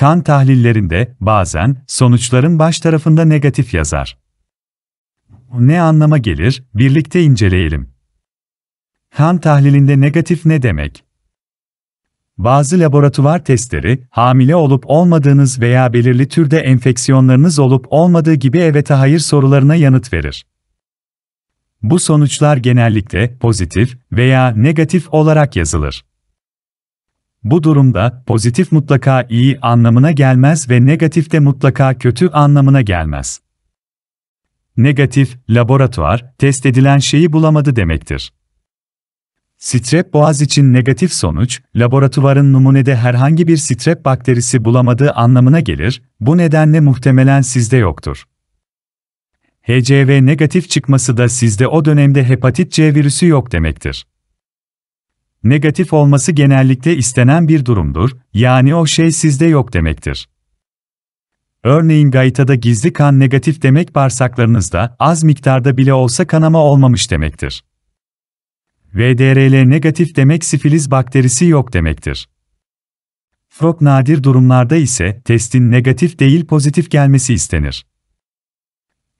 Kan tahlillerinde bazen sonuçların baş tarafında negatif yazar. Ne anlama gelir? Birlikte inceleyelim. Kan tahlilinde negatif ne demek? Bazı laboratuvar testleri, hamile olup olmadığınız veya belirli türde enfeksiyonlarınız olup olmadığı gibi evet hayır sorularına yanıt verir. Bu sonuçlar genellikle pozitif veya negatif olarak yazılır. Bu durumda pozitif mutlaka iyi anlamına gelmez ve negatif de mutlaka kötü anlamına gelmez. Negatif, laboratuvar, test edilen şeyi bulamadı demektir. Strep boğaz için negatif sonuç, laboratuvarın numunede herhangi bir strep bakterisi bulamadığı anlamına gelir, bu nedenle muhtemelen sizde yoktur. HCV negatif çıkması da sizde o dönemde hepatit C virüsü yok demektir. Negatif olması genellikle istenen bir durumdur, yani o şey sizde yok demektir. Örneğin gaitada gizli kan negatif demek bağırsaklarınızda az miktarda bile olsa kanama olmamış demektir. VDRL negatif demek sifiliz bakterisi yok demektir. Çok nadir durumlarda ise testin negatif değil pozitif gelmesi istenir.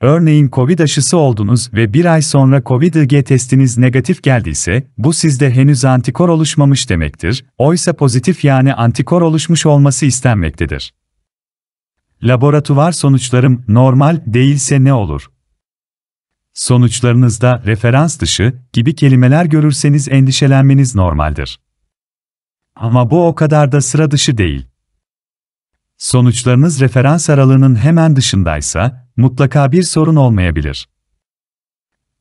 Örneğin COVID aşısı oldunuz ve bir ay sonra COVID-IG testiniz negatif geldiyse, bu sizde henüz antikor oluşmamış demektir, oysa pozitif yani antikor oluşmuş olması istenmektedir. Laboratuvar sonuçlarım normal değilse ne olur? Sonuçlarınızda referans dışı gibi kelimeler görürseniz endişelenmeniz normaldir. Ama bu o kadar da sıra dışı değil. Sonuçlarınız referans aralığının hemen dışındaysa, mutlaka bir sorun olmayabilir.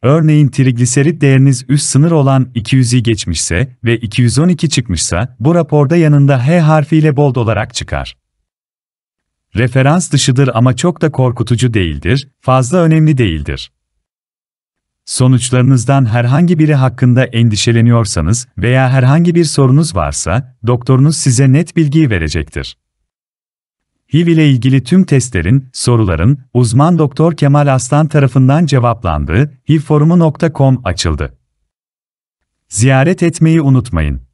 Örneğin trigliserit değeriniz üst sınır olan 200'i geçmişse ve 212 çıkmışsa, bu raporda yanında H harfiyle bold olarak çıkar. Referans dışıdır ama çok da korkutucu değildir, fazla önemli değildir. Sonuçlarınızdan herhangi biri hakkında endişeleniyorsanız veya herhangi bir sorunuz varsa, doktorunuz size net bilgiyi verecektir. HIV ile ilgili tüm testlerin, soruların, uzman doktor Kemal Aslan tarafından cevaplandığı hivforumu.com açıldı. Ziyaret etmeyi unutmayın.